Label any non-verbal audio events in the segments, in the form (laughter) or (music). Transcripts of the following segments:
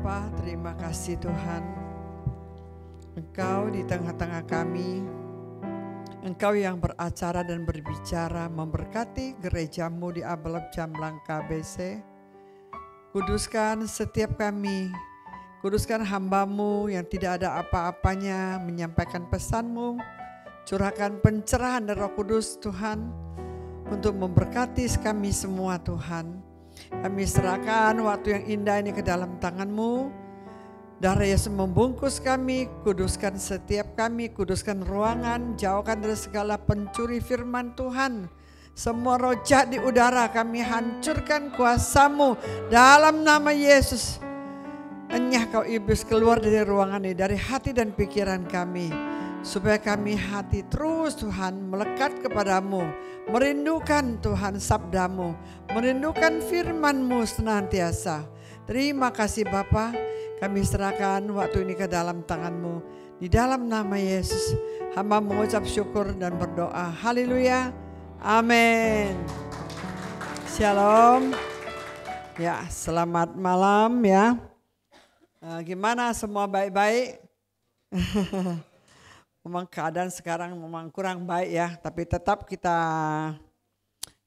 Bapa, terima kasih Tuhan. Engkau di tengah-tengah kami, Engkau yang beracara dan berbicara memberkati gerejamu di Abelab Jamlang KBC. Kuduskan setiap kami, kuduskan hambamu yang tidak ada apa-apanya menyampaikan pesanmu, curahkan pencerahan dari roh kudus Tuhan untuk memberkati kami semua Tuhan. Kami serahkan waktu yang indah ini ke dalam tanganmu. Darah Yesus membungkus kami, kuduskan setiap kami, kuduskan ruangan, jauhkan dari segala pencuri firman Tuhan. Semua rojak di udara kami hancurkan kuasamu dalam nama Yesus. Enyah kau iblis keluar dari ruangan ini, dari hati dan pikiran kami supaya kami hati terus Tuhan melekat kepadamu, merindukan Tuhan sabdamu, merindukan firmanmu senantiasa. Terima kasih Bapa, kami serahkan waktu ini ke dalam tanganmu. Di dalam nama Yesus, hamba mengucap syukur dan berdoa. Haleluya. Amin. Shalom. Ya, selamat malam ya. Eh, gimana semua baik-baik? (laughs) memang keadaan sekarang memang kurang baik ya, tapi tetap kita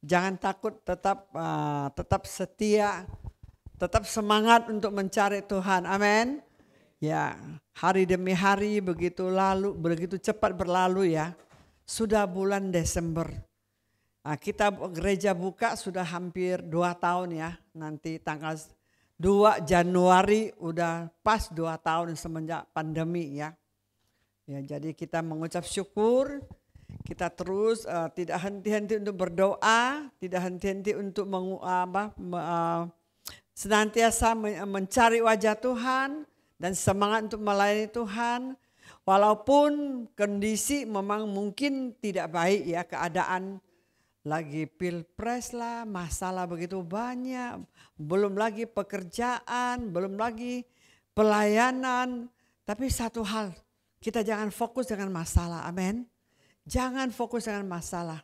jangan takut, tetap uh, tetap setia, tetap semangat untuk mencari Tuhan. Amin. Ya, hari demi hari begitu lalu, begitu cepat berlalu ya. Sudah bulan Desember. Nah, kita gereja buka sudah hampir dua tahun ya. Nanti tanggal 2 Januari udah pas dua tahun semenjak pandemi ya. Ya, jadi kita mengucap syukur, kita terus uh, tidak henti-henti untuk berdoa, tidak henti-henti untuk mengu, uh, apa, uh, senantiasa mencari wajah Tuhan dan semangat untuk melayani Tuhan. Walaupun kondisi memang mungkin tidak baik ya keadaan lagi pilpres lah, masalah begitu banyak, belum lagi pekerjaan, belum lagi pelayanan. Tapi satu hal kita jangan fokus dengan masalah, amin. Jangan fokus dengan masalah.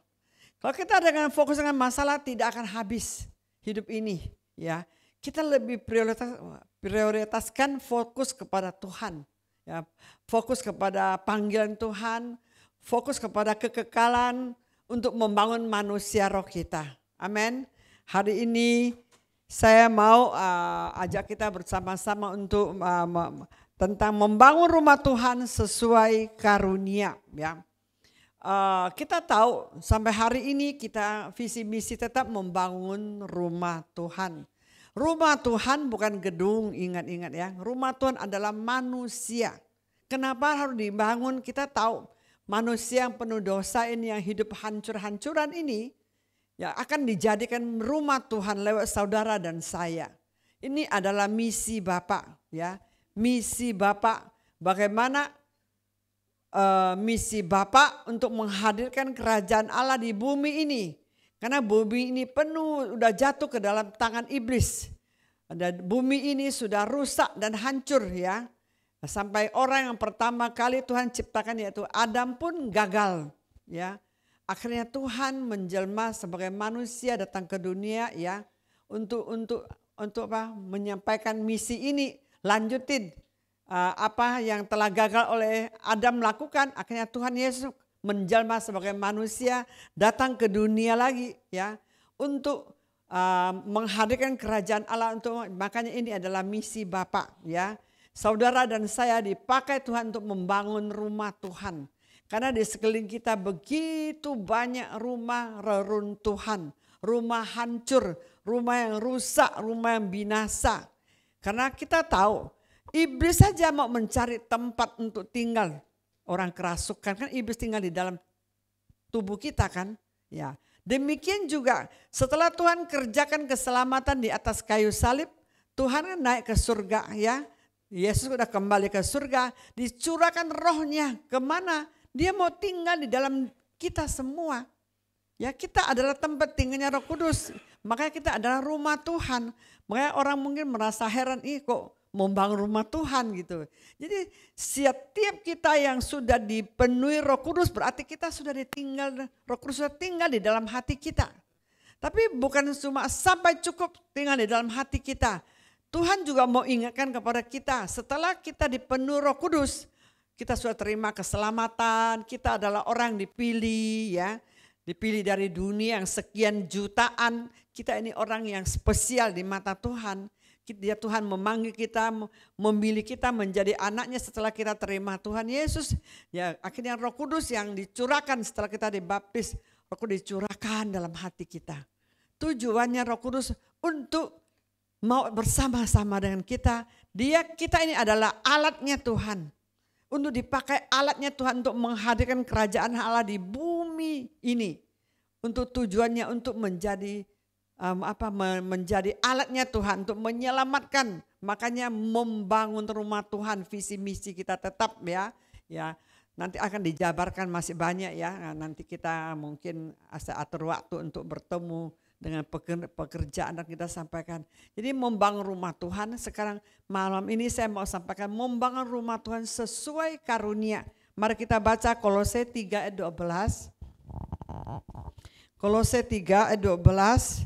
Kalau kita dengan fokus dengan masalah tidak akan habis hidup ini, ya. Kita lebih prioritas prioritaskan fokus kepada Tuhan, ya. Fokus kepada panggilan Tuhan, fokus kepada kekekalan untuk membangun manusia roh kita. Amin. Hari ini saya mau uh, ajak kita bersama-sama untuk uh, tentang membangun rumah Tuhan sesuai karunia ya. Uh, kita tahu sampai hari ini kita visi misi tetap membangun rumah Tuhan. Rumah Tuhan bukan gedung, ingat-ingat ya. Rumah Tuhan adalah manusia. Kenapa harus dibangun? Kita tahu manusia yang penuh dosa ini yang hidup hancur-hancuran ini ya akan dijadikan rumah Tuhan lewat saudara dan saya. Ini adalah misi Bapak ya misi Bapak, bagaimana uh, misi Bapak untuk menghadirkan kerajaan Allah di bumi ini. Karena bumi ini penuh, sudah jatuh ke dalam tangan iblis. Dan bumi ini sudah rusak dan hancur ya. Sampai orang yang pertama kali Tuhan ciptakan yaitu Adam pun gagal ya. Akhirnya Tuhan menjelma sebagai manusia datang ke dunia ya untuk untuk untuk apa? menyampaikan misi ini lanjutin eh, apa yang telah gagal oleh Adam lakukan, akhirnya Tuhan Yesus menjelma sebagai manusia datang ke dunia lagi ya untuk eh, menghadirkan kerajaan Allah untuk makanya ini adalah misi Bapak ya. Saudara dan saya dipakai Tuhan untuk membangun rumah Tuhan. Karena di sekeliling kita begitu banyak rumah reruntuhan, rumah hancur, rumah yang rusak, rumah yang binasa. Karena kita tahu iblis saja mau mencari tempat untuk tinggal. Orang kerasukan kan iblis tinggal di dalam tubuh kita kan. Ya. Demikian juga setelah Tuhan kerjakan keselamatan di atas kayu salib, Tuhan kan naik ke surga ya. Yesus sudah kembali ke surga, dicurahkan rohnya kemana? Dia mau tinggal di dalam kita semua. Ya kita adalah tempat tinggalnya roh kudus. Makanya kita adalah rumah Tuhan. Makanya orang mungkin merasa heran, ih kok membangun rumah Tuhan gitu. Jadi setiap kita yang sudah dipenuhi roh kudus berarti kita sudah ditinggal, roh kudus sudah tinggal di dalam hati kita. Tapi bukan cuma sampai cukup tinggal di dalam hati kita. Tuhan juga mau ingatkan kepada kita setelah kita dipenuhi roh kudus, kita sudah terima keselamatan, kita adalah orang dipilih ya Dipilih dari dunia yang sekian jutaan. Kita ini orang yang spesial di mata Tuhan. Dia Tuhan memanggil kita, memilih kita menjadi anaknya setelah kita terima Tuhan Yesus. Ya akhirnya roh kudus yang dicurahkan setelah kita dibaptis. Roh kudus dicurahkan dalam hati kita. Tujuannya roh kudus untuk mau bersama-sama dengan kita. Dia kita ini adalah alatnya Tuhan. Untuk dipakai alatnya Tuhan untuk menghadirkan kerajaan Allah di bumi bumi ini untuk tujuannya untuk menjadi um, apa menjadi alatnya Tuhan untuk menyelamatkan makanya membangun rumah Tuhan visi misi kita tetap ya ya nanti akan dijabarkan masih banyak ya nah, nanti kita mungkin atur waktu untuk bertemu dengan pekerjaan yang kita sampaikan. Jadi membangun rumah Tuhan sekarang malam ini saya mau sampaikan membangun rumah Tuhan sesuai karunia. Mari kita baca Kolose 3 ayat 12. Kolose 3 ayat 12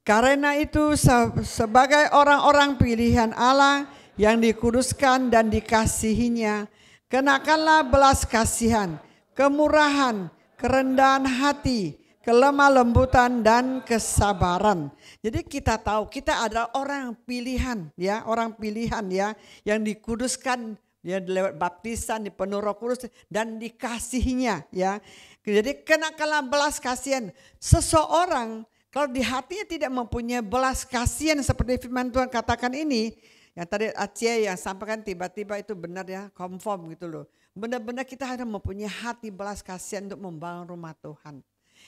Karena itu sebagai orang-orang pilihan Allah yang dikuduskan dan dikasihinya kenakanlah belas kasihan, kemurahan, kerendahan hati, kelemah lembutan dan kesabaran. Jadi kita tahu kita adalah orang pilihan ya, orang pilihan ya yang dikuduskan dia ya, lewat baptisan di penuh Roh Kudus dan dikasihinya ya. Jadi kenakalan belas kasihan. Seseorang kalau di hatinya tidak mempunyai belas kasihan seperti firman Tuhan katakan ini, yang tadi Aceh yang sampaikan tiba-tiba itu benar ya, konform gitu loh. Benar-benar kita harus mempunyai hati belas kasihan untuk membangun rumah Tuhan.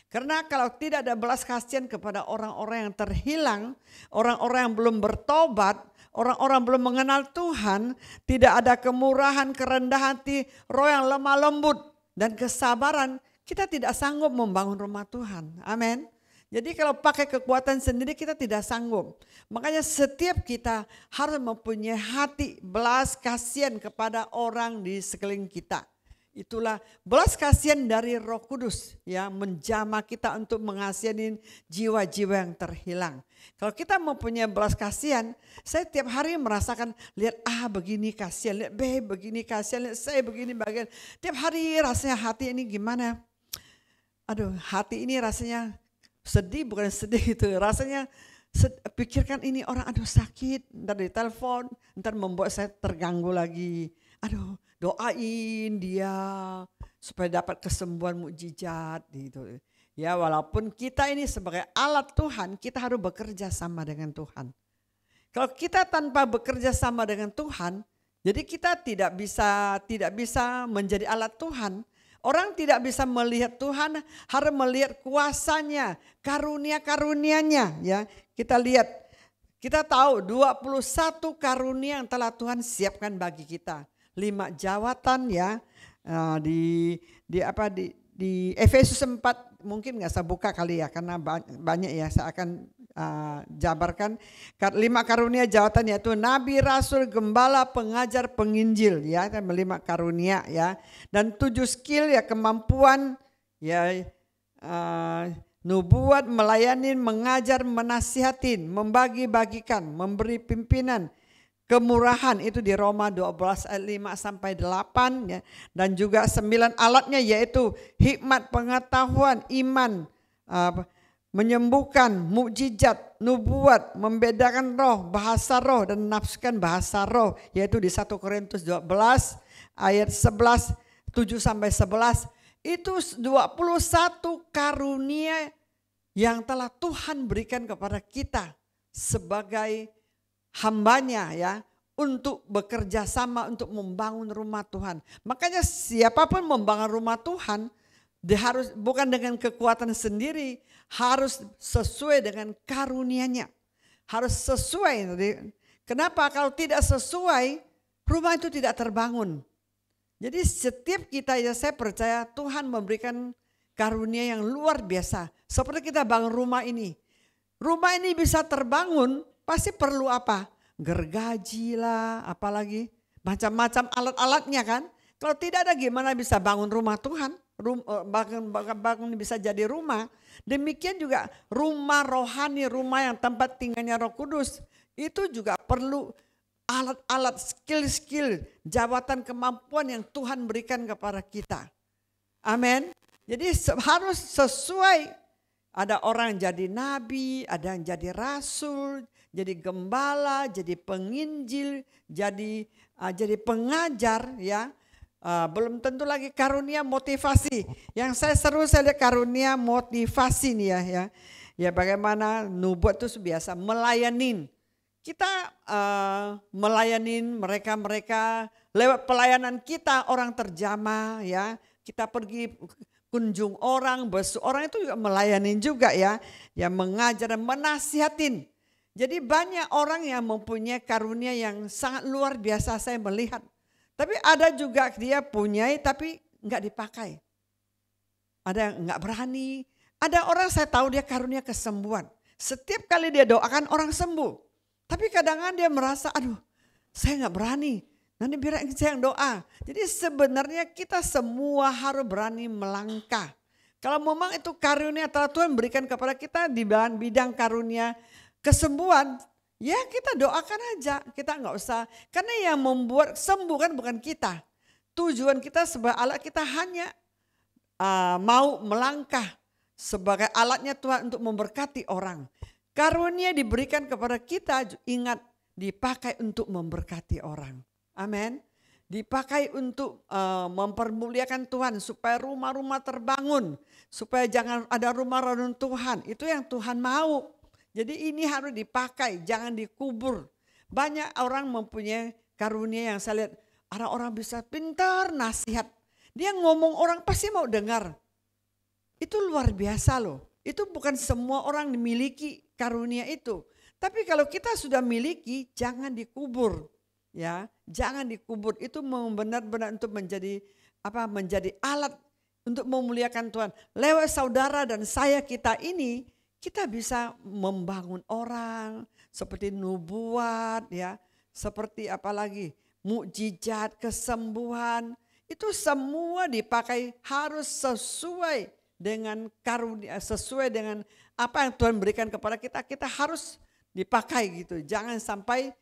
Karena kalau tidak ada belas kasihan kepada orang-orang yang terhilang, orang-orang yang belum bertobat, orang-orang belum mengenal Tuhan, tidak ada kemurahan, kerendahan hati, roh yang lemah lembut dan kesabaran, kita tidak sanggup membangun rumah Tuhan. Amin. Jadi kalau pakai kekuatan sendiri kita tidak sanggup. Makanya setiap kita harus mempunyai hati belas kasihan kepada orang di sekeliling kita. Itulah belas kasihan dari Roh Kudus ya menjama kita untuk mengasihani jiwa-jiwa yang terhilang. Kalau kita mempunyai belas kasihan, saya tiap hari merasakan lihat A begini kasihan, lihat B begini kasihan, lihat C begini bagian. Tiap hari rasanya hati ini gimana? aduh hati ini rasanya sedih bukan sedih itu rasanya sed, pikirkan ini orang aduh sakit ntar di telepon ntar membuat saya terganggu lagi aduh doain dia supaya dapat kesembuhan mukjizat gitu ya walaupun kita ini sebagai alat Tuhan kita harus bekerja sama dengan Tuhan kalau kita tanpa bekerja sama dengan Tuhan jadi kita tidak bisa tidak bisa menjadi alat Tuhan Orang tidak bisa melihat Tuhan harus melihat kuasanya, karunia-karunianya ya. Kita lihat kita tahu 21 karunia yang telah Tuhan siapkan bagi kita. Lima jawatan ya eh, di di apa di di Efesus 4 mungkin nggak saya buka kali ya karena banyak ya saya akan Ah, jabarkan lima karunia jawatan yaitu nabi, rasul, gembala, pengajar, penginjil ya dan lima karunia ya dan tujuh skill ya kemampuan ya uh, nubuat, melayani, mengajar, menasihatin, membagi-bagikan, memberi pimpinan, kemurahan itu di Roma 12 ayat 5 sampai 8 ya. Dan juga sembilan alatnya yaitu hikmat, pengetahuan, iman, uh, menyembuhkan, mukjizat, nubuat, membedakan roh, bahasa roh dan nafsukan bahasa roh yaitu di 1 Korintus 12 ayat 11 7 sampai 11 itu 21 karunia yang telah Tuhan berikan kepada kita sebagai hambanya ya untuk bekerja sama untuk membangun rumah Tuhan. Makanya siapapun membangun rumah Tuhan dia harus bukan dengan kekuatan sendiri, harus sesuai dengan karuniaNya, Harus sesuai. Kenapa kalau tidak sesuai, rumah itu tidak terbangun. Jadi setiap kita ya saya percaya Tuhan memberikan karunia yang luar biasa. Seperti kita bangun rumah ini. Rumah ini bisa terbangun pasti perlu apa? Gergaji lah, apalagi macam-macam alat-alatnya kan. Kalau tidak ada gimana bisa bangun rumah Tuhan? rum, eh, bahkan, bahkan bisa jadi rumah. Demikian juga rumah rohani, rumah yang tempat tinggalnya Roh Kudus itu juga perlu alat-alat skill-skill, jabatan kemampuan yang Tuhan berikan kepada kita. Amin. Jadi harus sesuai ada orang jadi nabi, ada yang jadi rasul, jadi gembala, jadi penginjil, jadi uh, jadi pengajar ya Uh, belum tentu lagi karunia motivasi. Yang saya seru saya lihat karunia motivasi nih ya. Ya, ya bagaimana nubuat itu biasa melayanin. Kita uh, melayanin mereka-mereka lewat pelayanan kita orang terjamah ya. Kita pergi kunjung orang, besu orang itu juga melayanin juga ya. Yang mengajar dan menasihatin. Jadi banyak orang yang mempunyai karunia yang sangat luar biasa saya melihat tapi ada juga dia punya tapi nggak dipakai. Ada yang nggak berani. Ada orang saya tahu dia karunia kesembuhan. Setiap kali dia doakan orang sembuh. Tapi kadang-kadang dia merasa aduh saya nggak berani. Nanti biar saya yang doa. Jadi sebenarnya kita semua harus berani melangkah. Kalau memang itu karunia telah Tuhan berikan kepada kita di bidang karunia kesembuhan, Ya kita doakan aja, kita nggak usah. Karena yang membuat sembuh kan bukan kita. Tujuan kita sebagai alat kita hanya uh, mau melangkah sebagai alatnya Tuhan untuk memberkati orang. Karunia diberikan kepada kita, ingat dipakai untuk memberkati orang. Amin. Dipakai untuk uh, mempermuliakan Tuhan supaya rumah-rumah terbangun, supaya jangan ada rumah rumah Tuhan. Itu yang Tuhan mau. Jadi ini harus dipakai, jangan dikubur. Banyak orang mempunyai karunia yang saya lihat. Orang-orang bisa pintar nasihat. Dia ngomong orang pasti mau dengar. Itu luar biasa loh. Itu bukan semua orang dimiliki karunia itu. Tapi kalau kita sudah miliki, jangan dikubur, ya, jangan dikubur. Itu benar-benar untuk menjadi apa? Menjadi alat untuk memuliakan Tuhan. Lewat saudara dan saya kita ini, kita bisa membangun orang seperti nubuat ya, seperti apalagi mukjizat, kesembuhan, itu semua dipakai harus sesuai dengan karunia, sesuai dengan apa yang Tuhan berikan kepada kita, kita harus dipakai gitu. Jangan sampai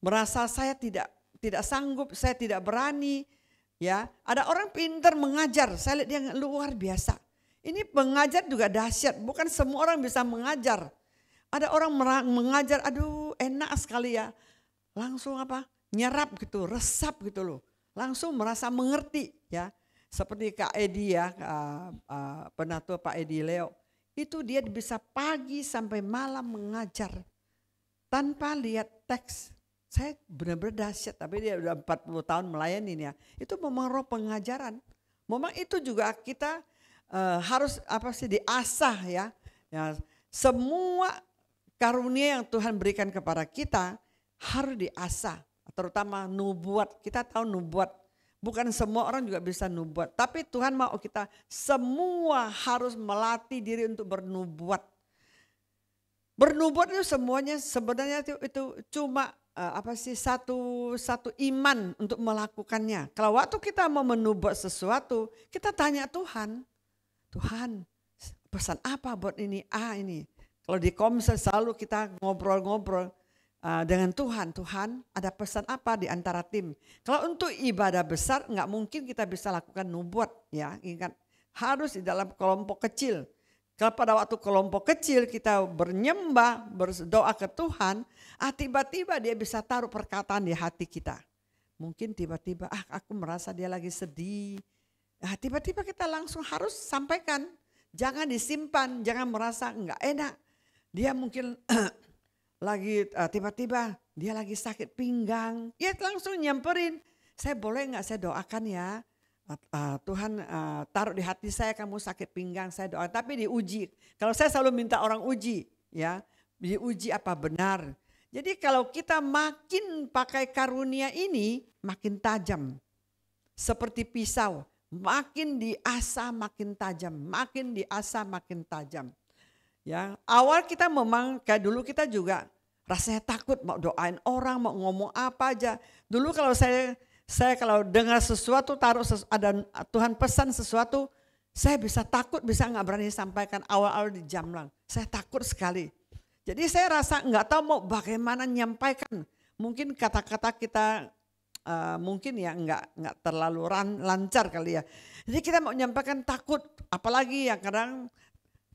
merasa saya tidak tidak sanggup, saya tidak berani. Ya, ada orang pinter mengajar, saya lihat dia luar biasa. Ini pengajar juga dahsyat, bukan semua orang bisa mengajar. Ada orang mengajar, aduh enak sekali ya. Langsung apa? Nyerap gitu, resap gitu loh. Langsung merasa mengerti ya. Seperti Kak Edi ya, uh, uh, penatua Pak Edi Leo. Itu dia bisa pagi sampai malam mengajar tanpa lihat teks. Saya benar-benar dahsyat, tapi dia udah 40 tahun melayani ya. Itu memang roh pengajaran. Memang itu juga kita Eh, harus apa sih diasah ya. ya. Semua karunia yang Tuhan berikan kepada kita harus diasah, terutama nubuat. Kita tahu nubuat bukan semua orang juga bisa nubuat, tapi Tuhan mau kita semua harus melatih diri untuk bernubuat. Bernubuat itu semuanya sebenarnya itu, itu cuma eh, apa sih satu satu iman untuk melakukannya. Kalau waktu kita mau menubuat sesuatu, kita tanya Tuhan, Tuhan pesan apa buat ini A ah, ini. Kalau di komsel selalu kita ngobrol-ngobrol dengan Tuhan. Tuhan ada pesan apa di antara tim. Kalau untuk ibadah besar nggak mungkin kita bisa lakukan nubuat ya. Ingat harus di dalam kelompok kecil. Kalau pada waktu kelompok kecil kita bernyembah, berdoa ke Tuhan, ah tiba-tiba dia bisa taruh perkataan di hati kita. Mungkin tiba-tiba ah aku merasa dia lagi sedih, Nah, tiba-tiba kita langsung harus sampaikan. Jangan disimpan, jangan merasa enggak enak. Dia mungkin (clears throat) lagi tiba eh, tiba-tiba dia lagi sakit pinggang. Ya langsung nyamperin. Saya boleh enggak saya doakan ya? Uh, Tuhan uh, taruh di hati saya kamu sakit pinggang saya doakan. tapi diuji kalau saya selalu minta orang uji ya diuji apa benar jadi kalau kita makin pakai karunia ini makin tajam seperti pisau makin diasah makin tajam, makin diasah makin tajam. Ya, awal kita memang kayak dulu kita juga rasanya takut mau doain orang, mau ngomong apa aja. Dulu kalau saya saya kalau dengar sesuatu taruh sesu, ada Tuhan pesan sesuatu, saya bisa takut, bisa nggak berani sampaikan awal-awal di Jamlang. Saya takut sekali. Jadi saya rasa nggak tahu mau bagaimana nyampaikan. Mungkin kata-kata kita Eh, mungkin ya nggak nggak terlalu ran, lancar kali ya. Jadi kita mau menyampaikan takut, apalagi ya kadang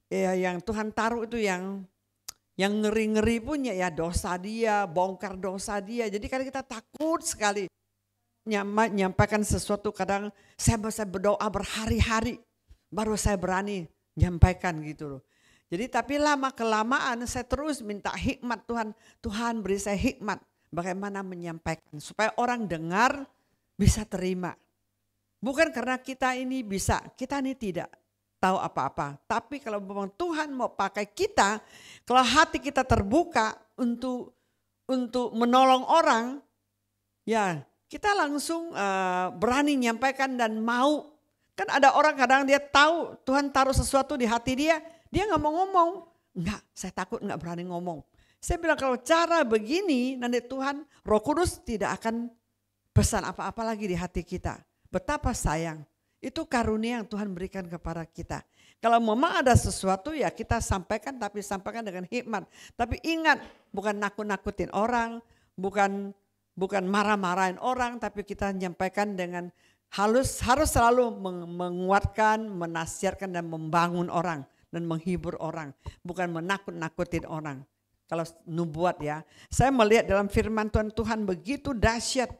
ya yang Tuhan taruh itu yang yang ngeri-ngeri punya ya dosa dia, bongkar dosa dia. Jadi kadang kita takut sekali nyama, nyampaikan sesuatu kadang saya saya berdoa berhari-hari baru saya berani nyampaikan gitu loh. Jadi tapi lama kelamaan saya terus minta hikmat Tuhan. Tuhan beri saya hikmat bagaimana menyampaikan supaya orang dengar bisa terima. Bukan karena kita ini bisa, kita ini tidak tahu apa-apa. Tapi kalau memang Tuhan mau pakai kita, kalau hati kita terbuka untuk untuk menolong orang, ya kita langsung uh, berani menyampaikan dan mau. Kan ada orang kadang dia tahu Tuhan taruh sesuatu di hati dia, dia nggak mau ngomong. Enggak, saya takut nggak berani ngomong. Saya bilang kalau cara begini nanti Tuhan Roh Kudus tidak akan pesan apa-apa lagi di hati kita. Betapa sayang. Itu karunia yang Tuhan berikan kepada kita. Kalau memang ada sesuatu ya kita sampaikan tapi sampaikan dengan hikmat. Tapi ingat bukan nakut-nakutin orang, bukan bukan marah-marahin orang tapi kita menyampaikan dengan halus harus selalu menguatkan, menasihatkan dan membangun orang dan menghibur orang, bukan menakut-nakutin orang. Kalau nubuat ya. Saya melihat dalam firman Tuhan, Tuhan begitu dahsyat.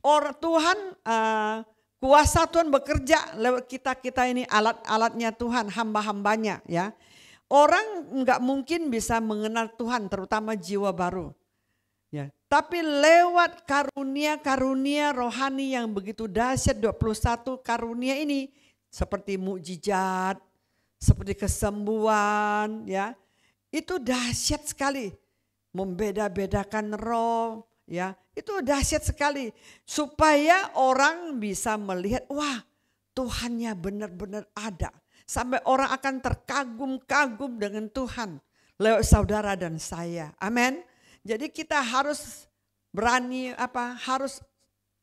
Orang Tuhan uh, kuasa Tuhan bekerja lewat kita-kita ini alat-alatnya Tuhan, hamba-hambanya ya. Orang nggak mungkin bisa mengenal Tuhan terutama jiwa baru. Ya, tapi lewat karunia-karunia rohani yang begitu dahsyat 21 karunia ini seperti mukjizat, seperti kesembuhan ya, itu dahsyat sekali membeda-bedakan roh ya. Itu dahsyat sekali supaya orang bisa melihat wah Tuhannya benar-benar ada. Sampai orang akan terkagum-kagum dengan Tuhan lewat saudara dan saya. Amin. Jadi kita harus berani apa? Harus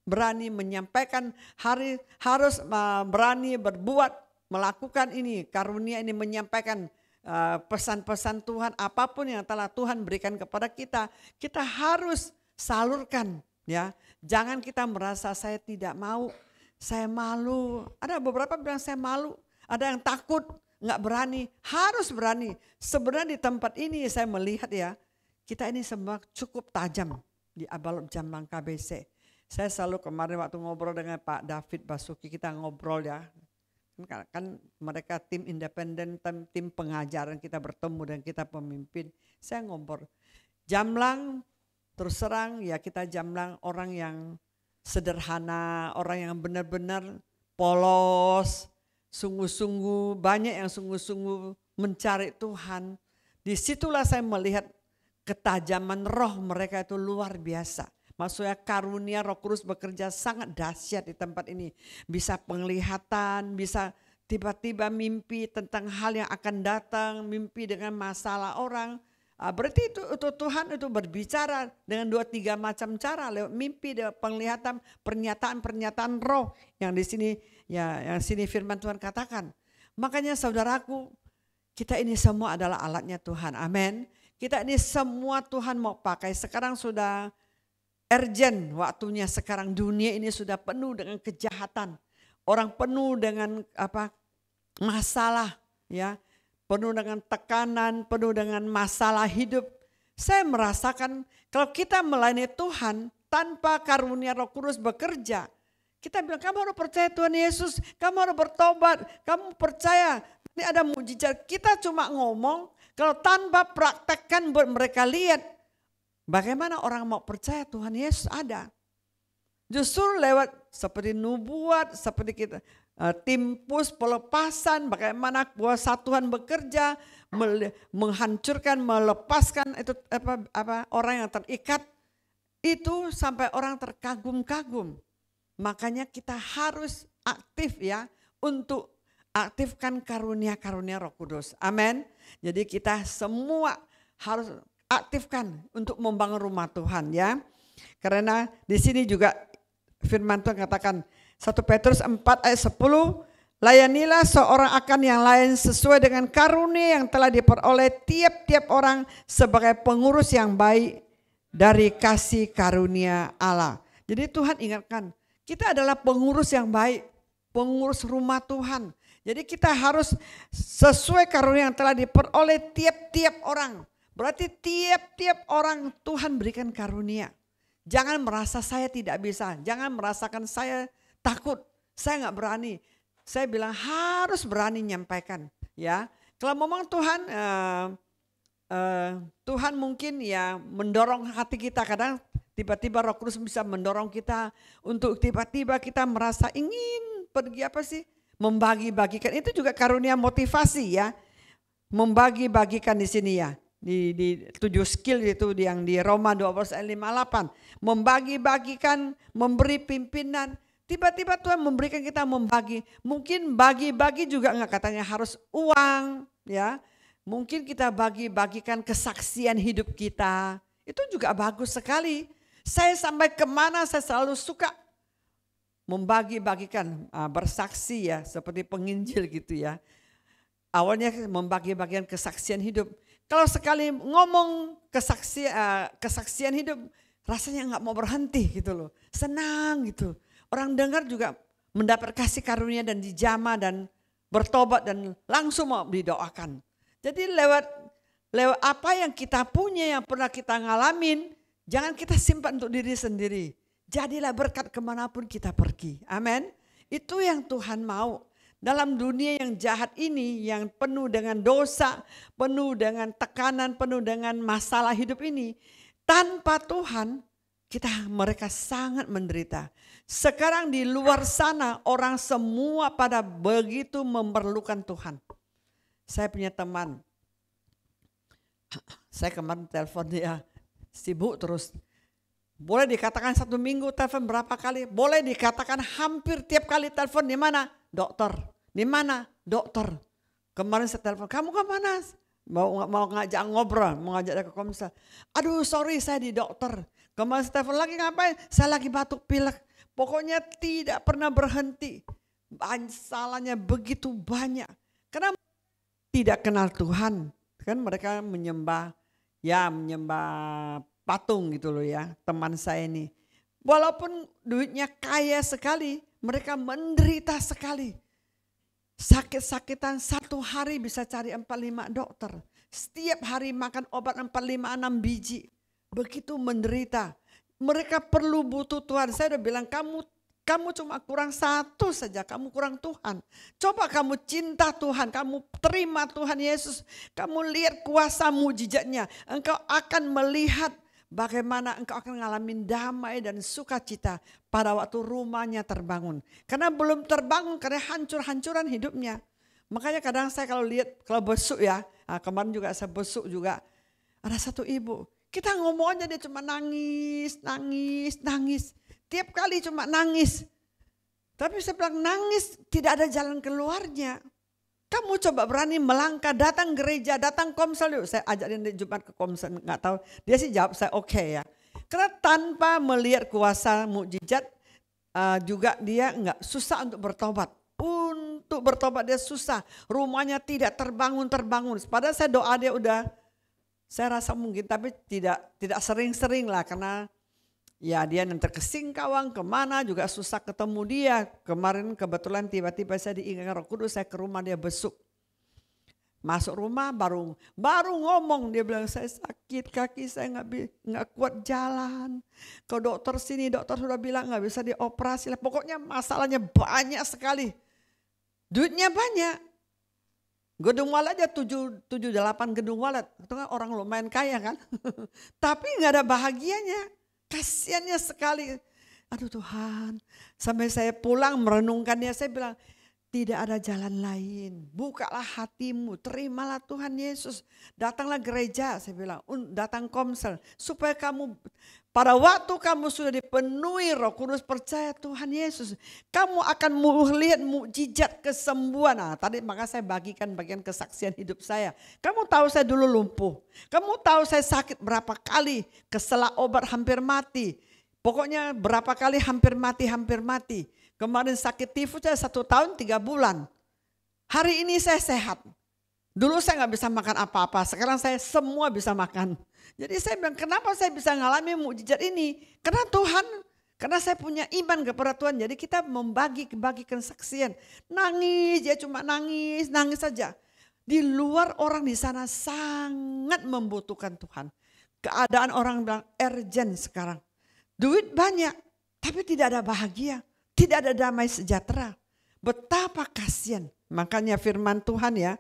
berani menyampaikan hari harus eh, berani berbuat melakukan ini karunia ini menyampaikan Eh, pesan-pesan Tuhan apapun yang telah Tuhan berikan kepada kita, kita harus salurkan ya. Jangan kita merasa saya tidak mau, saya malu. Ada beberapa bilang saya malu, ada yang takut, nggak berani, harus berani. Sebenarnya di tempat ini saya melihat ya, kita ini semua cukup tajam di Abalok Jambang KBC. Saya selalu kemarin waktu ngobrol dengan Pak David Basuki, kita ngobrol ya, Kan, kan mereka tim independen tim, tim pengajaran kita bertemu dan kita pemimpin saya ngompor jamlang terus terang ya kita jamlang orang yang sederhana orang yang benar-benar polos sungguh-sungguh banyak yang sungguh-sungguh mencari Tuhan disitulah saya melihat ketajaman roh mereka itu luar biasa Maksudnya karunia roh kudus bekerja sangat dahsyat di tempat ini. Bisa penglihatan, bisa tiba-tiba mimpi tentang hal yang akan datang, mimpi dengan masalah orang. Ah, berarti itu, itu Tuhan itu berbicara dengan dua tiga macam cara lewat mimpi, lewat penglihatan, pernyataan-pernyataan roh yang di sini ya yang sini firman Tuhan katakan. Makanya saudaraku, kita ini semua adalah alatnya Tuhan. Amin. Kita ini semua Tuhan mau pakai. Sekarang sudah Urgent waktunya sekarang dunia ini sudah penuh dengan kejahatan. Orang penuh dengan apa masalah ya, penuh dengan tekanan, penuh dengan masalah hidup. Saya merasakan kalau kita melayani Tuhan tanpa karunia Roh Kudus bekerja, kita bilang kamu harus percaya Tuhan Yesus, kamu harus bertobat, kamu percaya. Ini ada mujizat. Kita cuma ngomong kalau tanpa praktekkan buat mereka lihat Bagaimana orang mau percaya Tuhan Yesus ada? Justru lewat seperti nubuat, seperti kita eh, timpus, pelepasan, bagaimana kuasa Tuhan bekerja, menghancurkan, melepaskan itu apa, apa orang yang terikat itu sampai orang terkagum-kagum. Makanya kita harus aktif ya untuk aktifkan karunia-karunia Roh Kudus. Amin. Jadi kita semua harus aktifkan untuk membangun rumah Tuhan ya. Karena di sini juga firman Tuhan katakan 1 Petrus 4 ayat 10 Layanilah seorang akan yang lain sesuai dengan karunia yang telah diperoleh tiap-tiap orang sebagai pengurus yang baik dari kasih karunia Allah. Jadi Tuhan ingatkan, kita adalah pengurus yang baik, pengurus rumah Tuhan. Jadi kita harus sesuai karunia yang telah diperoleh tiap-tiap orang. Berarti tiap-tiap orang Tuhan berikan karunia. Jangan merasa saya tidak bisa, jangan merasakan saya takut, saya nggak berani. Saya bilang harus berani nyampaikan, ya. Kalau memang Tuhan, uh, uh, Tuhan mungkin ya mendorong hati kita kadang tiba-tiba Roh Kudus bisa mendorong kita untuk tiba-tiba kita merasa ingin pergi apa sih? Membagi-bagikan itu juga karunia motivasi ya, membagi-bagikan di sini ya di, di tujuh skill itu yang di Roma 12 ayat 58 membagi-bagikan memberi pimpinan tiba-tiba Tuhan memberikan kita membagi mungkin bagi-bagi juga nggak katanya harus uang ya mungkin kita bagi-bagikan kesaksian hidup kita itu juga bagus sekali saya sampai kemana saya selalu suka membagi-bagikan ah, bersaksi ya seperti penginjil gitu ya awalnya membagi-bagikan kesaksian hidup kalau sekali ngomong kesaksian, eh, kesaksian hidup, rasanya nggak mau berhenti gitu loh. Senang gitu. Orang dengar juga mendapat kasih karunia dan dijama dan bertobat dan langsung mau didoakan. Jadi lewat lewat apa yang kita punya yang pernah kita ngalamin, jangan kita simpan untuk diri sendiri. Jadilah berkat kemanapun kita pergi. Amin. Itu yang Tuhan mau dalam dunia yang jahat ini, yang penuh dengan dosa, penuh dengan tekanan, penuh dengan masalah hidup ini, tanpa Tuhan kita mereka sangat menderita. Sekarang di luar sana orang semua pada begitu memerlukan Tuhan. Saya punya teman. Saya kemarin telepon dia sibuk terus. Boleh dikatakan satu minggu telepon berapa kali? Boleh dikatakan hampir tiap kali telepon di mana? Dokter. Di mana? Dokter. Kemarin saya telepon, kamu ke mana? Mau, mau ngajak ngobrol, mau ngajak ke komisar Aduh sorry saya di dokter. Kemarin saya telepon lagi ngapain? Saya lagi batuk pilek. Pokoknya tidak pernah berhenti. Salahnya begitu banyak. Karena tidak kenal Tuhan. Kan mereka menyembah, ya menyembah patung gitu loh ya teman saya ini. Walaupun duitnya kaya sekali, mereka menderita sekali Sakit-sakitan satu hari bisa cari 45 dokter. Setiap hari makan obat 45 6 biji. Begitu menderita. Mereka perlu butuh Tuhan. Saya udah bilang kamu kamu cuma kurang satu saja, kamu kurang Tuhan. Coba kamu cinta Tuhan, kamu terima Tuhan Yesus. Kamu lihat kuasa mujizatnya. Engkau akan melihat Bagaimana engkau akan mengalami damai dan sukacita pada waktu rumahnya terbangun. Karena belum terbangun karena hancur-hancuran hidupnya. Makanya kadang saya kalau lihat kalau besuk ya, ah, kemarin juga saya besuk juga. Ada satu ibu, kita ngomong aja dia cuma nangis, nangis, nangis. Tiap kali cuma nangis. Tapi saya bilang nangis tidak ada jalan keluarnya. Kamu coba berani melangkah, datang gereja, datang komsel yuk. Saya ajak dia Jumat ke komsel, nggak tahu. Dia sih jawab saya oke okay ya. Karena tanpa melihat kuasa mukjizat uh, juga dia nggak susah untuk bertobat. Untuk bertobat dia susah. Rumahnya tidak terbangun-terbangun. Padahal saya doa dia udah saya rasa mungkin tapi tidak tidak sering-sering lah karena Ya dia yang ke Singkawang kemana juga susah ketemu dia. Kemarin kebetulan tiba-tiba saya diingatkan roh kudus saya ke rumah dia besuk. Masuk rumah baru baru ngomong dia bilang saya sakit kaki saya nggak nggak kuat jalan. Ke dokter sini dokter sudah bilang nggak bisa dioperasi lah. Pokoknya masalahnya banyak sekali. Duitnya banyak. Gedung Walet aja tujuh tujuh delapan gedung Walet. Itu kan orang lumayan kaya kan. (laughs) Tapi nggak ada bahagianya. Kasiannya sekali. Aduh Tuhan, sampai saya pulang merenungkannya, saya bilang, tidak ada jalan lain. Bukalah hatimu, terimalah Tuhan Yesus. Datanglah gereja, saya bilang, datang komsel. Supaya kamu, pada waktu kamu sudah dipenuhi roh kudus, percaya Tuhan Yesus. Kamu akan melihat mukjizat kesembuhan. Nah, tadi maka saya bagikan bagian kesaksian hidup saya. Kamu tahu saya dulu lumpuh. Kamu tahu saya sakit berapa kali. Keselak obat hampir mati Pokoknya berapa kali hampir mati, hampir mati. Kemarin sakit tifus saya satu tahun tiga bulan. Hari ini saya sehat. Dulu saya nggak bisa makan apa-apa, sekarang saya semua bisa makan. Jadi saya bilang, kenapa saya bisa ngalami mukjizat ini? Karena Tuhan, karena saya punya iman kepada Tuhan. Jadi kita membagi bagi kesaksian. Nangis, ya cuma nangis, nangis saja. Di luar orang di sana sangat membutuhkan Tuhan. Keadaan orang bilang urgent sekarang. Duit banyak, tapi tidak ada bahagia, tidak ada damai sejahtera. Betapa kasihan. Makanya firman Tuhan ya,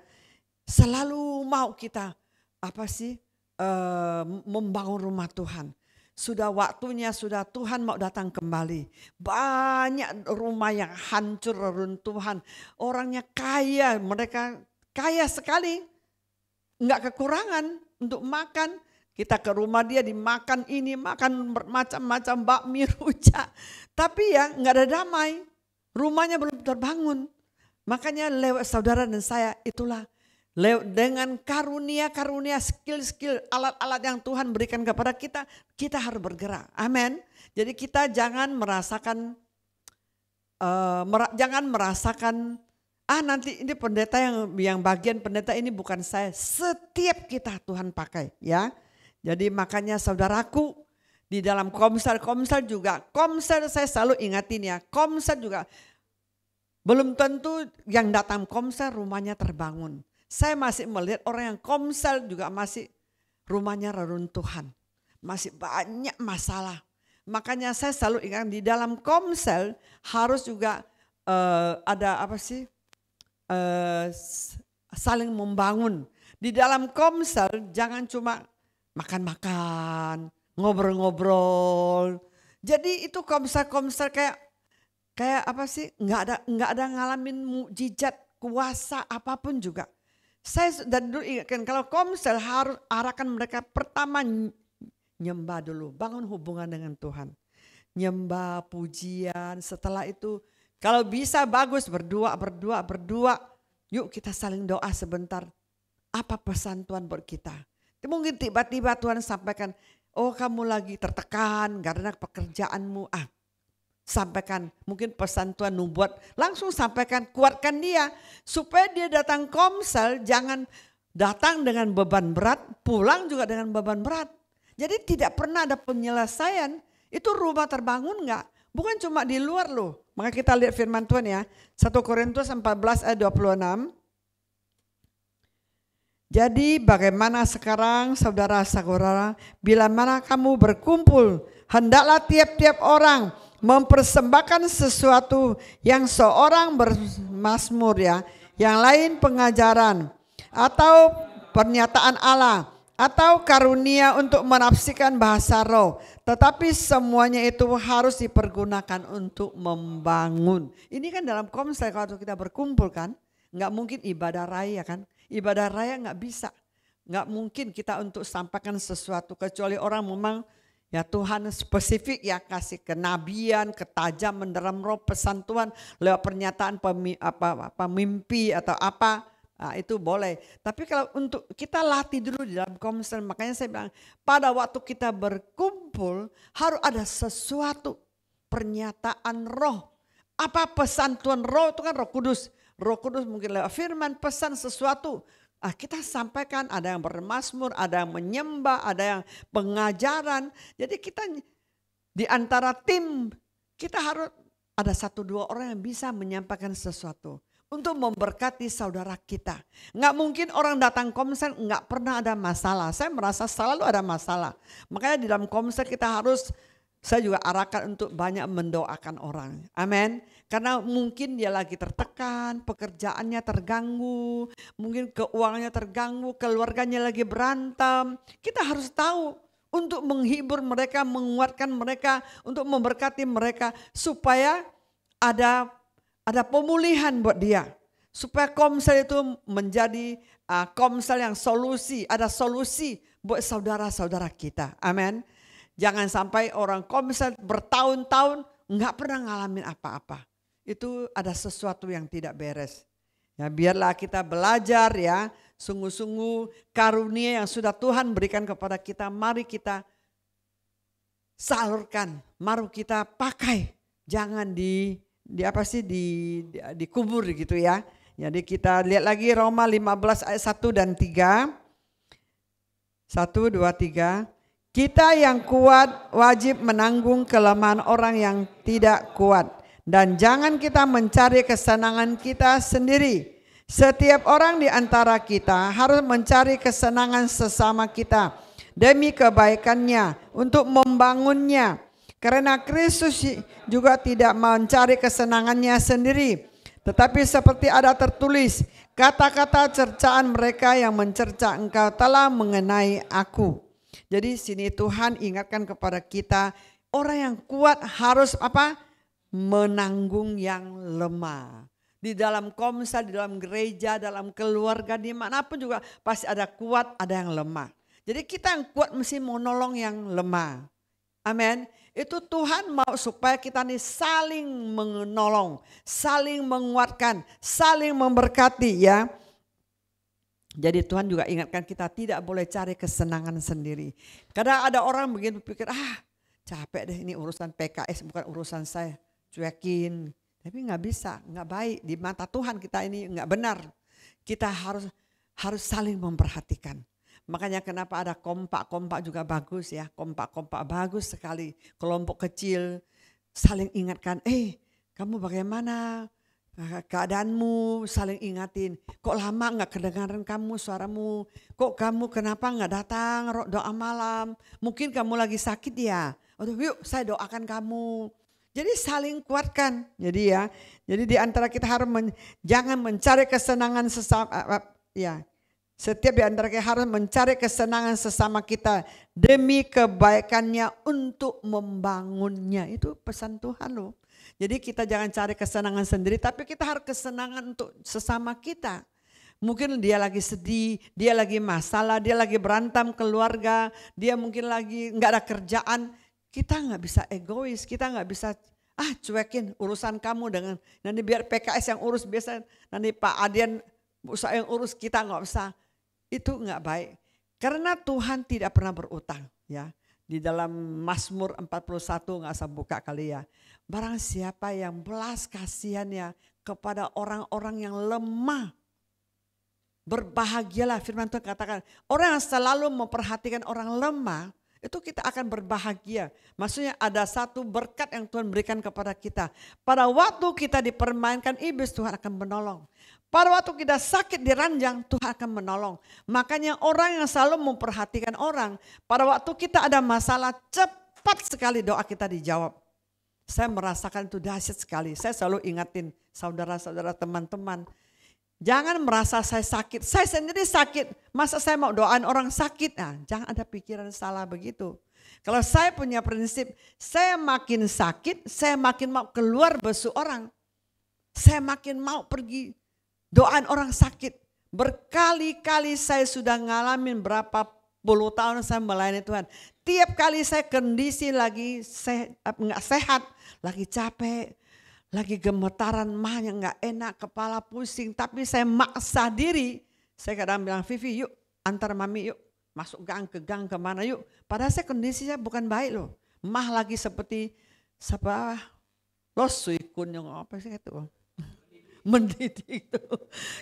selalu mau kita apa sih uh, membangun rumah Tuhan. Sudah waktunya, sudah Tuhan mau datang kembali. Banyak rumah yang hancur runtuhan. Orangnya kaya, mereka kaya sekali. Enggak kekurangan untuk makan, kita ke rumah dia dimakan ini, makan macam-macam bakmi, (laughs) rujak. Tapi ya nggak ada damai. Rumahnya belum terbangun. Makanya lewat saudara dan saya itulah lewat dengan karunia-karunia skill-skill alat-alat yang Tuhan berikan kepada kita, kita harus bergerak. Amin. Jadi kita jangan merasakan uh, eh, mer jangan merasakan ah nanti ini pendeta yang yang bagian pendeta ini bukan saya. Setiap kita Tuhan pakai, ya. Jadi makanya saudaraku di dalam komsel-komsel juga, komsel saya selalu ingatin ya, komsel juga belum tentu yang datang komsel rumahnya terbangun. Saya masih melihat orang yang komsel juga masih rumahnya reruntuhan. Masih banyak masalah. Makanya saya selalu ingat di dalam komsel harus juga uh, ada apa sih uh, saling membangun. Di dalam komsel jangan cuma makan-makan, ngobrol-ngobrol. Jadi itu komsel-komsel kayak kayak apa sih? Nggak ada nggak ada ngalamin mukjizat kuasa apapun juga. Saya dari dulu ingatkan kalau komsel harus arahkan mereka pertama nyembah dulu, bangun hubungan dengan Tuhan. Nyembah, pujian, setelah itu kalau bisa bagus berdua, berdua, berdua. Yuk kita saling doa sebentar. Apa pesan Tuhan buat kita? Mungkin tiba-tiba Tuhan sampaikan, oh kamu lagi tertekan karena pekerjaanmu. Ah, sampaikan mungkin pesan Tuhan nubuat. langsung sampaikan kuatkan dia supaya dia datang komsel jangan datang dengan beban berat pulang juga dengan beban berat jadi tidak pernah ada penyelesaian itu rumah terbangun nggak bukan cuma di luar loh maka kita lihat firman Tuhan ya 1 Korintus 14 ayat 26 jadi bagaimana sekarang saudara-saudara bila mana kamu berkumpul hendaklah tiap-tiap orang mempersembahkan sesuatu yang seorang bermasmur ya, yang lain pengajaran atau pernyataan Allah atau karunia untuk menafsikan bahasa roh. Tetapi semuanya itu harus dipergunakan untuk membangun. Ini kan dalam komsel kalau kita berkumpul kan, nggak mungkin ibadah raya kan Ibadah raya nggak bisa. Nggak mungkin kita untuk sampaikan sesuatu. Kecuali orang memang Ya Tuhan spesifik ya kasih kenabian, ketajam, menderam roh pesan Tuhan lewat pernyataan pemi, apa, apa mimpi atau apa nah, itu boleh. Tapi kalau untuk kita latih dulu di dalam komsel makanya saya bilang pada waktu kita berkumpul harus ada sesuatu pernyataan roh. Apa pesan Tuhan roh itu kan roh kudus. Roh Kudus mungkin lewat firman, pesan sesuatu. Ah, kita sampaikan ada yang bermasmur, ada yang menyembah, ada yang pengajaran. Jadi kita di antara tim kita harus ada satu dua orang yang bisa menyampaikan sesuatu untuk memberkati saudara kita. Enggak mungkin orang datang komsel enggak pernah ada masalah. Saya merasa selalu ada masalah. Makanya di dalam komsel kita harus saya juga arahkan untuk banyak mendoakan orang. Amin. Karena mungkin dia lagi tertekan, pekerjaannya terganggu, mungkin keuangannya terganggu, keluarganya lagi berantem. Kita harus tahu untuk menghibur mereka, menguatkan mereka, untuk memberkati mereka supaya ada ada pemulihan buat dia. Supaya komsel itu menjadi uh, komsel yang solusi, ada solusi buat saudara-saudara kita. Amin. Jangan sampai orang komsel bertahun-tahun nggak pernah ngalamin apa-apa itu ada sesuatu yang tidak beres. Ya, biarlah kita belajar ya, sungguh-sungguh karunia yang sudah Tuhan berikan kepada kita, mari kita salurkan, mari kita pakai. Jangan di di apa sih di, di dikubur gitu ya. Jadi kita lihat lagi Roma 15 ayat 1 dan 3. 1 2 3 kita yang kuat wajib menanggung kelemahan orang yang tidak kuat dan jangan kita mencari kesenangan kita sendiri. Setiap orang di antara kita harus mencari kesenangan sesama kita demi kebaikannya, untuk membangunnya. Karena Kristus juga tidak mencari kesenangannya sendiri, tetapi seperti ada tertulis, kata-kata cercaan mereka yang mencerca engkau telah mengenai aku. Jadi sini Tuhan ingatkan kepada kita, orang yang kuat harus apa? menanggung yang lemah. Di dalam komsel, di dalam gereja, dalam keluarga, dimanapun juga pasti ada kuat, ada yang lemah. Jadi kita yang kuat mesti menolong yang lemah. Amin. Itu Tuhan mau supaya kita nih saling menolong, saling menguatkan, saling memberkati ya. Jadi Tuhan juga ingatkan kita tidak boleh cari kesenangan sendiri. Kadang ada orang begini berpikir, ah capek deh ini urusan PKS bukan urusan saya cuekin. Tapi nggak bisa, nggak baik di mata Tuhan kita ini nggak benar. Kita harus harus saling memperhatikan. Makanya kenapa ada kompak-kompak juga bagus ya. Kompak-kompak bagus sekali. Kelompok kecil saling ingatkan, eh kamu bagaimana? keadaanmu saling ingatin kok lama nggak kedengaran kamu suaramu kok kamu kenapa nggak datang doa malam mungkin kamu lagi sakit ya Aduh, yuk saya doakan kamu jadi saling kuatkan. Jadi ya, jadi di antara kita harus men, jangan mencari kesenangan sesama ya. Setiap di antara kita harus mencari kesenangan sesama kita demi kebaikannya untuk membangunnya. Itu pesan Tuhan loh. Jadi kita jangan cari kesenangan sendiri tapi kita harus kesenangan untuk sesama kita. Mungkin dia lagi sedih, dia lagi masalah, dia lagi berantem keluarga, dia mungkin lagi nggak ada kerjaan kita nggak bisa egois, kita nggak bisa ah cuekin urusan kamu dengan nanti biar PKS yang urus biasa nanti Pak Adian usaha yang urus kita nggak usah itu nggak baik karena Tuhan tidak pernah berutang ya di dalam Mazmur 41 nggak usah buka kali ya barang siapa yang belas kasihannya kepada orang-orang yang lemah berbahagialah firman Tuhan katakan orang yang selalu memperhatikan orang lemah itu kita akan berbahagia. Maksudnya ada satu berkat yang Tuhan berikan kepada kita. Pada waktu kita dipermainkan iblis, Tuhan akan menolong. Pada waktu kita sakit diranjang, Tuhan akan menolong. Makanya orang yang selalu memperhatikan orang, pada waktu kita ada masalah, cepat sekali doa kita dijawab. Saya merasakan itu dahsyat sekali. Saya selalu ingatin saudara-saudara teman-teman, Jangan merasa saya sakit. Saya sendiri sakit. Masa saya mau doain orang sakit? Nah, jangan ada pikiran salah begitu. Kalau saya punya prinsip, saya makin sakit, saya makin mau keluar besuk orang. Saya makin mau pergi doain orang sakit. Berkali-kali saya sudah ngalamin berapa puluh tahun saya melayani Tuhan. Tiap kali saya kondisi lagi saya eh, nggak sehat, lagi capek, lagi gemetaran mah yang nggak enak, kepala pusing. Tapi saya maksa diri. Saya kadang bilang, Vivi yuk antar mami yuk. Masuk gang ke gang kemana yuk. Padahal saya kondisinya bukan baik loh. Mah lagi seperti siapa losuikun yang apa sih itu (laughs) ya, mendidik itu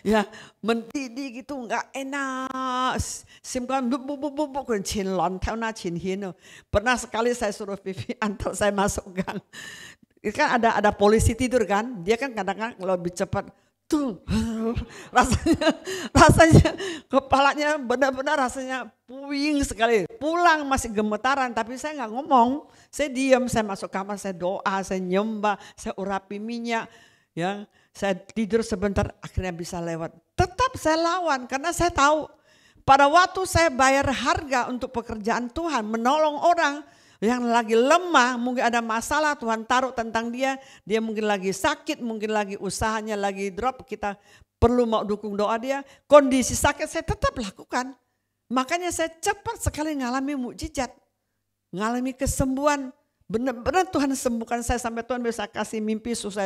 ya mendidik gitu nggak enak simkan bu bu bu bu bu kan cin lontau na hino pernah sekali saya suruh Vivi (laughs) antar saya masuk gang itu kan ada ada polisi tidur kan, dia kan kadang-kadang lebih cepat tuh (laughs) rasanya rasanya kepalanya benar-benar rasanya puing sekali pulang masih gemetaran tapi saya nggak ngomong saya diam saya masuk kamar saya doa saya nyembah saya urapi minyak ya saya tidur sebentar akhirnya bisa lewat tetap saya lawan karena saya tahu pada waktu saya bayar harga untuk pekerjaan Tuhan menolong orang yang lagi lemah, mungkin ada masalah Tuhan taruh tentang dia. Dia mungkin lagi sakit, mungkin lagi usahanya lagi drop. Kita perlu mau dukung doa dia. Kondisi sakit saya tetap lakukan. Makanya saya cepat sekali ngalami mukjizat. Ngalami kesembuhan. Benar-benar Tuhan sembuhkan saya sampai Tuhan bisa kasih mimpi susah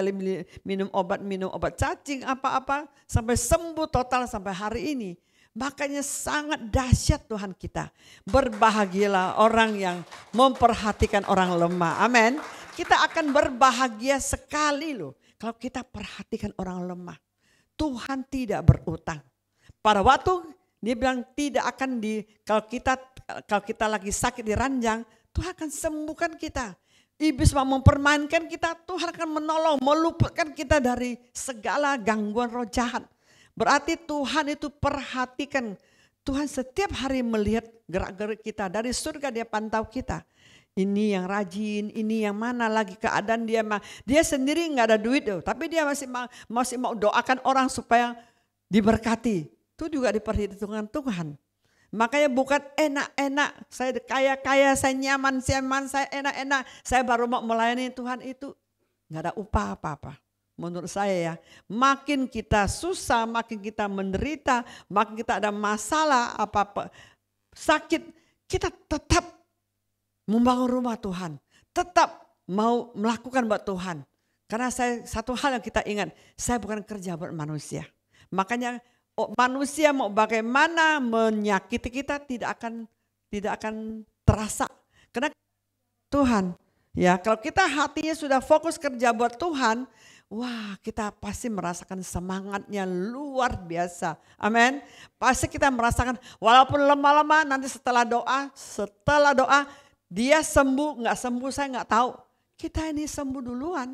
minum obat, minum obat cacing apa-apa. Sampai sembuh total sampai hari ini. Makanya sangat dahsyat Tuhan kita. Berbahagialah orang yang memperhatikan orang lemah. Amin. Kita akan berbahagia sekali loh. Kalau kita perhatikan orang lemah. Tuhan tidak berutang. Pada waktu dia bilang tidak akan di kalau kita kalau kita lagi sakit di ranjang, Tuhan akan sembuhkan kita. Iblis mau mempermainkan kita, Tuhan akan menolong, meluputkan kita dari segala gangguan roh jahat. Berarti Tuhan itu perhatikan. Tuhan setiap hari melihat gerak-gerik kita. Dari surga dia pantau kita. Ini yang rajin, ini yang mana lagi keadaan dia mah. Dia sendiri nggak ada duit tuh, tapi dia masih mau, masih mau doakan orang supaya diberkati. Itu juga diperhitungkan Tuhan. Makanya bukan enak-enak, saya kaya-kaya, saya nyaman, nyaman, saya enak-enak, saya baru mau melayani Tuhan itu nggak ada upah apa-apa menurut saya ya. Makin kita susah, makin kita menderita, makin kita ada masalah apa-apa, sakit, kita tetap membangun rumah Tuhan. Tetap mau melakukan buat Tuhan. Karena saya satu hal yang kita ingat, saya bukan kerja buat manusia. Makanya oh, manusia mau bagaimana menyakiti kita tidak akan tidak akan terasa. Karena Tuhan, ya kalau kita hatinya sudah fokus kerja buat Tuhan, Wah, kita pasti merasakan semangatnya luar biasa. Amin. Pasti kita merasakan walaupun lemah-lemah nanti setelah doa, setelah doa dia sembuh nggak sembuh saya nggak tahu. Kita ini sembuh duluan.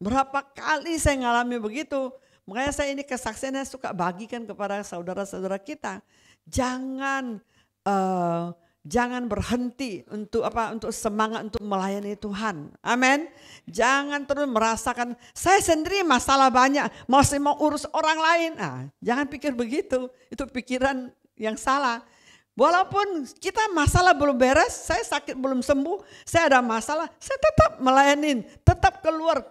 Berapa kali saya ngalami begitu. Makanya saya ini kesaksiannya suka bagikan kepada saudara-saudara kita. Jangan uh, Jangan berhenti untuk apa? Untuk semangat untuk melayani Tuhan. Amin. Jangan terus merasakan saya sendiri masalah banyak, masih mau urus orang lain. Nah, jangan pikir begitu. Itu pikiran yang salah. Walaupun kita masalah belum beres, saya sakit belum sembuh, saya ada masalah, saya tetap melayani, tetap keluar.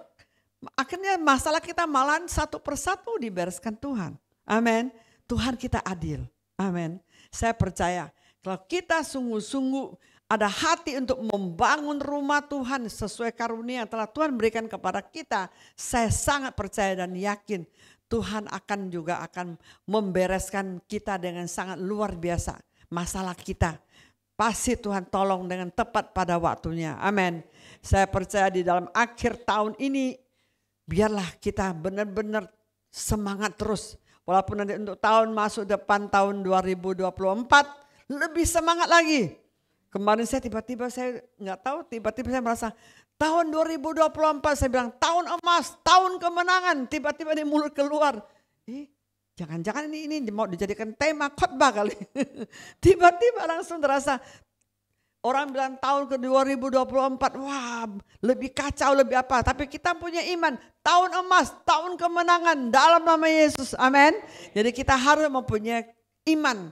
Akhirnya masalah kita malah satu persatu dibereskan Tuhan. Amin. Tuhan kita adil. Amin. Saya percaya kalau kita sungguh-sungguh ada hati untuk membangun rumah Tuhan sesuai karunia yang telah Tuhan berikan kepada kita, saya sangat percaya dan yakin Tuhan akan juga akan membereskan kita dengan sangat luar biasa masalah kita. Pasti Tuhan tolong dengan tepat pada waktunya. Amin. Saya percaya di dalam akhir tahun ini biarlah kita benar-benar semangat terus. Walaupun nanti untuk tahun masuk depan tahun 2024 lebih semangat lagi. Kemarin saya tiba-tiba saya nggak tahu, tiba-tiba saya merasa tahun 2024 saya bilang tahun emas, tahun kemenangan. Tiba-tiba di mulut keluar. Ih, jangan-jangan ini ini mau dijadikan tema khotbah kali. (laughs) tiba-tiba langsung terasa Orang bilang tahun ke 2024, wah lebih kacau, lebih apa. Tapi kita punya iman, tahun emas, tahun kemenangan dalam nama Yesus. Amin. Jadi kita harus mempunyai iman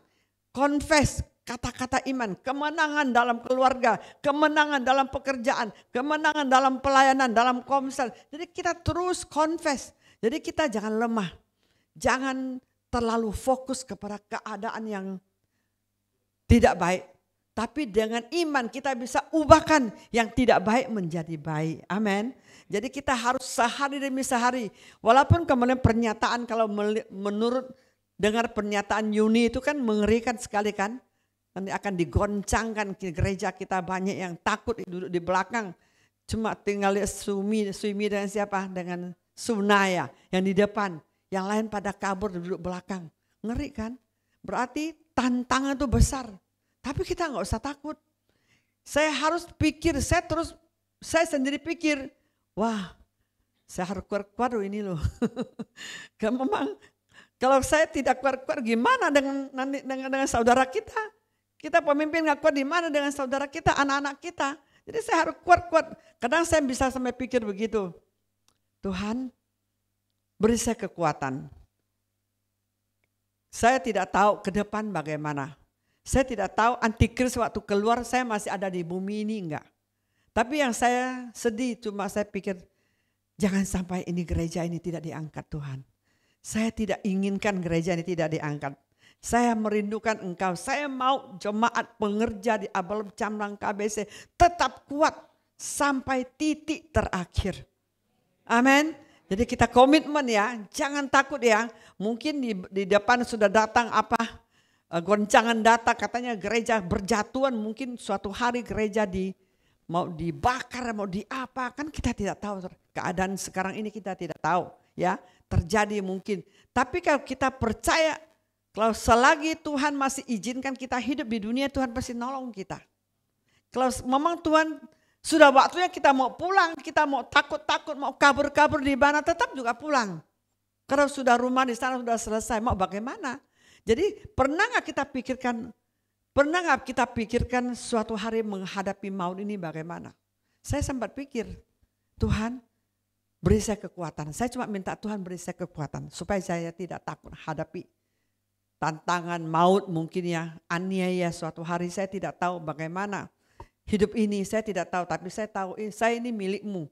confess kata-kata iman, kemenangan dalam keluarga, kemenangan dalam pekerjaan, kemenangan dalam pelayanan, dalam komsel. Jadi kita terus confess. Jadi kita jangan lemah. Jangan terlalu fokus kepada keadaan yang tidak baik. Tapi dengan iman kita bisa ubahkan yang tidak baik menjadi baik. Amin. Jadi kita harus sehari demi sehari. Walaupun kemudian pernyataan kalau menurut Dengar pernyataan Yuni itu kan mengerikan sekali kan. Nanti akan digoncangkan gereja kita banyak yang takut duduk di belakang. Cuma tinggal lihat Sumi, Sumi dengan siapa? Dengan Sunaya yang di depan. Yang lain pada kabur duduk belakang. Ngeri kan? Berarti tantangan itu besar. Tapi kita nggak usah takut. Saya harus pikir, saya terus, saya sendiri pikir, wah saya harus kuat-kuat ini loh. Gak (laughs) memang kalau saya tidak kuat-kuat gimana dengan, dengan dengan saudara kita? Kita pemimpin nggak kuat gimana dengan saudara kita, anak-anak kita? Jadi saya harus kuat-kuat. Kadang saya bisa sampai pikir begitu. Tuhan, beri saya kekuatan. Saya tidak tahu ke depan bagaimana. Saya tidak tahu antikris waktu keluar saya masih ada di bumi ini enggak. Tapi yang saya sedih cuma saya pikir jangan sampai ini gereja ini tidak diangkat Tuhan. Saya tidak inginkan gereja ini tidak diangkat. Saya merindukan engkau. Saya mau jemaat pengerja di Abel Camlang KBC tetap kuat sampai titik terakhir. Amin. Jadi kita komitmen ya, jangan takut ya. Mungkin di, di depan sudah datang apa eh, goncangan data katanya gereja berjatuhan mungkin suatu hari gereja di mau dibakar mau diapa. kan kita tidak tahu keadaan sekarang ini kita tidak tahu ya terjadi mungkin. Tapi kalau kita percaya, kalau selagi Tuhan masih izinkan kita hidup di dunia, Tuhan pasti nolong kita. Kalau memang Tuhan sudah waktunya kita mau pulang, kita mau takut-takut, mau kabur-kabur di mana, tetap juga pulang. Karena sudah rumah di sana sudah selesai, mau bagaimana? Jadi pernah nggak kita pikirkan, pernah nggak kita pikirkan suatu hari menghadapi maut ini bagaimana? Saya sempat pikir, Tuhan Beri saya kekuatan. Saya cuma minta Tuhan beri saya kekuatan supaya saya tidak takut hadapi tantangan maut mungkin ya, aniaya suatu hari saya tidak tahu bagaimana hidup ini saya tidak tahu tapi saya tahu eh, saya ini milikmu.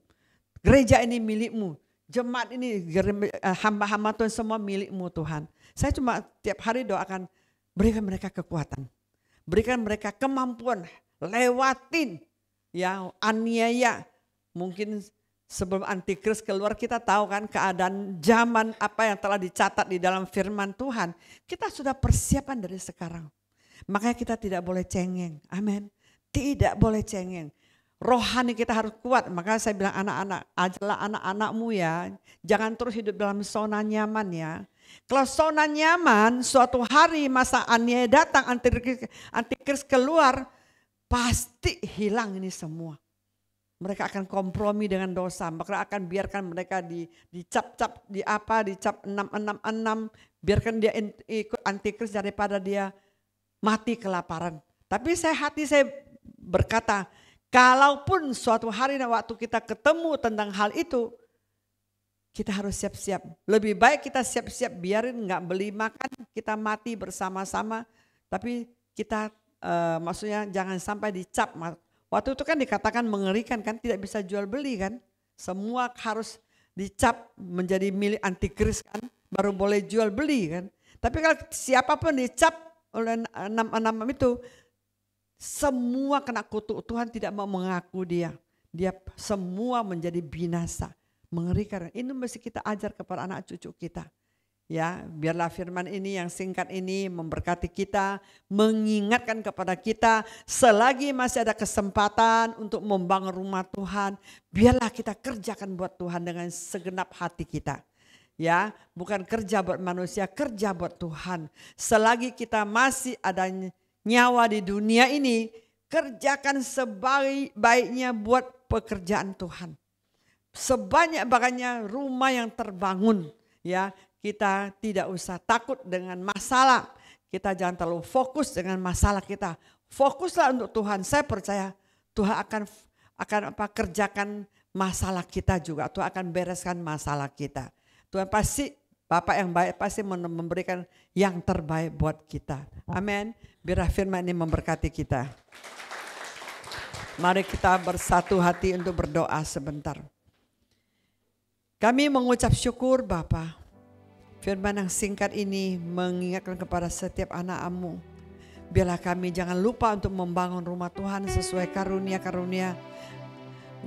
Gereja ini milikmu. Jemaat ini eh, hamba-hamba Tuhan semua milikmu Tuhan. Saya cuma tiap hari doakan berikan mereka kekuatan. Berikan mereka kemampuan lewatin ya aniaya mungkin sebelum antikris keluar kita tahu kan keadaan zaman apa yang telah dicatat di dalam firman Tuhan. Kita sudah persiapan dari sekarang. Makanya kita tidak boleh cengeng. Amin. Tidak boleh cengeng. Rohani kita harus kuat. Makanya saya bilang anak-anak, ajalah anak-anakmu ya. Jangan terus hidup dalam zona nyaman ya. Kalau zona nyaman, suatu hari masa aniaya datang, antikris, keluar, pasti hilang ini semua mereka akan kompromi dengan dosa. Mereka akan biarkan mereka di dicap-cap di apa, dicap 666, biarkan dia ikut antikris daripada dia mati kelaparan. Tapi saya hati saya berkata, kalaupun suatu hari waktu kita ketemu tentang hal itu, kita harus siap-siap. Lebih baik kita siap-siap biarin nggak beli makan, kita mati bersama-sama. Tapi kita uh, maksudnya jangan sampai dicap Waktu itu kan dikatakan mengerikan kan, tidak bisa jual beli kan. Semua harus dicap menjadi milik antikris kan, baru boleh jual beli kan. Tapi kalau siapapun dicap oleh enam-enam itu, semua kena kutuk Tuhan tidak mau mengaku dia. Dia semua menjadi binasa. Mengerikan. Ini mesti kita ajar kepada anak cucu kita. Ya, biarlah firman ini yang singkat ini memberkati kita, mengingatkan kepada kita selagi masih ada kesempatan untuk membangun rumah Tuhan, biarlah kita kerjakan buat Tuhan dengan segenap hati kita. Ya, bukan kerja buat manusia, kerja buat Tuhan. Selagi kita masih ada nyawa di dunia ini, kerjakan sebaik-baiknya buat pekerjaan Tuhan. Sebanyak-banyaknya rumah yang terbangun, ya kita tidak usah takut dengan masalah. Kita jangan terlalu fokus dengan masalah kita. Fokuslah untuk Tuhan. Saya percaya Tuhan akan akan apa kerjakan masalah kita juga. Tuhan akan bereskan masalah kita. Tuhan pasti Bapak yang baik pasti memberikan yang terbaik buat kita. Amin. Biar firman ini memberkati kita. Mari kita bersatu hati untuk berdoa sebentar. Kami mengucap syukur Bapak Firman yang singkat ini mengingatkan kepada setiap anak anakmu. Biarlah kami jangan lupa untuk membangun rumah Tuhan sesuai karunia-karunia,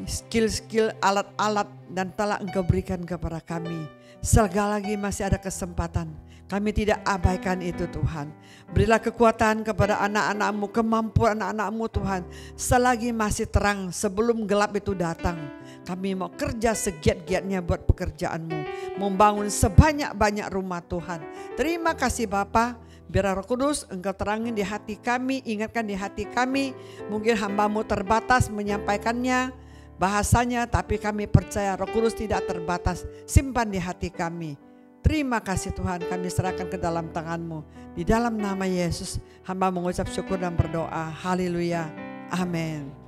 skill-skill, alat-alat dan telah engkau berikan kepada kami. selagi lagi masih ada kesempatan. Kami tidak abaikan itu Tuhan. Berilah kekuatan kepada anak-anakmu, kemampuan anak-anakmu Tuhan. Selagi masih terang sebelum gelap itu datang kami mau kerja segiat-giatnya buat pekerjaanmu. Membangun sebanyak-banyak rumah Tuhan. Terima kasih Bapak. Biar roh kudus engkau terangin di hati kami, ingatkan di hati kami. Mungkin hambamu terbatas menyampaikannya, bahasanya, tapi kami percaya roh kudus tidak terbatas. Simpan di hati kami. Terima kasih Tuhan kami serahkan ke dalam tanganmu. Di dalam nama Yesus hamba mengucap syukur dan berdoa. Haleluya. Amin.